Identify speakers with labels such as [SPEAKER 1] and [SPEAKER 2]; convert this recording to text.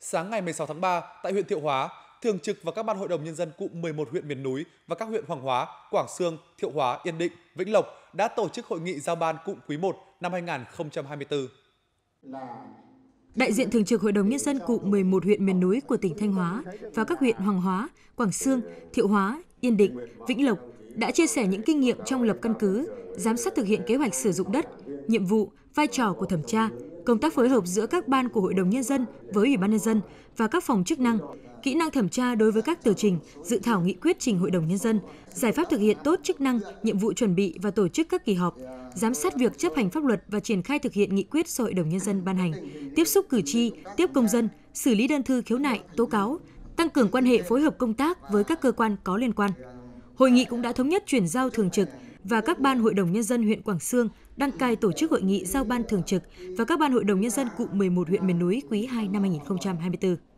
[SPEAKER 1] Sáng ngày 16 tháng 3, tại huyện Thiệu Hóa, Thường trực và các ban hội đồng nhân dân cụm 11 huyện miền núi và các huyện Hoàng Hóa, Quảng Sương, Thiệu Hóa, Yên Định, Vĩnh Lộc đã tổ chức hội nghị giao ban cụm quý 1 năm 2024.
[SPEAKER 2] Đại diện Thường trực Hội đồng Nhân dân cụm 11 huyện miền núi của tỉnh Thanh Hóa và các huyện Hoàng Hóa, Quảng Sương, Thiệu Hóa, Yên Định, Vĩnh Lộc đã chia sẻ những kinh nghiệm trong lập căn cứ, giám sát thực hiện kế hoạch sử dụng đất, nhiệm vụ, vai trò của thẩm tra, công tác phối hợp giữa các ban của Hội đồng Nhân dân với Ủy ban Nhân dân và các phòng chức năng, kỹ năng thẩm tra đối với các tờ trình, dự thảo nghị quyết trình Hội đồng Nhân dân, giải pháp thực hiện tốt chức năng, nhiệm vụ chuẩn bị và tổ chức các kỳ họp, giám sát việc chấp hành pháp luật và triển khai thực hiện nghị quyết do Hội đồng Nhân dân ban hành, tiếp xúc cử tri, tiếp công dân, xử lý đơn thư khiếu nại, tố cáo, tăng cường quan hệ phối hợp công tác với các cơ quan có liên quan. Hội nghị cũng đã thống nhất chuyển giao thường trực và các ban Hội đồng Nhân dân huyện Quảng Sương đăng cai tổ chức hội nghị giao ban thường trực và các ban Hội đồng Nhân dân cụm 11 huyện miền núi quý 2 năm 2024.